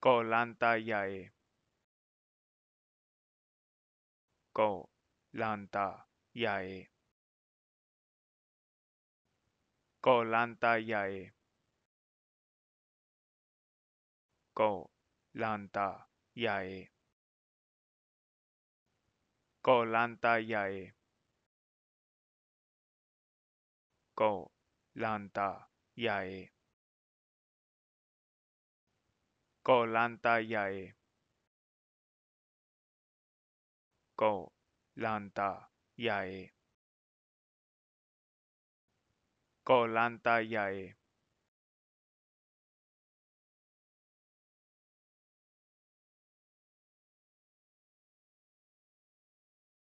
Ko Lanta Yae. Kolanta Lanta Yae. Kolanta Lanta Yae. Kolanta Lanta Yae. Kolanta Lanta Yae. Ko ko lanta yae. Ko lanta yae. Ko lanta yae.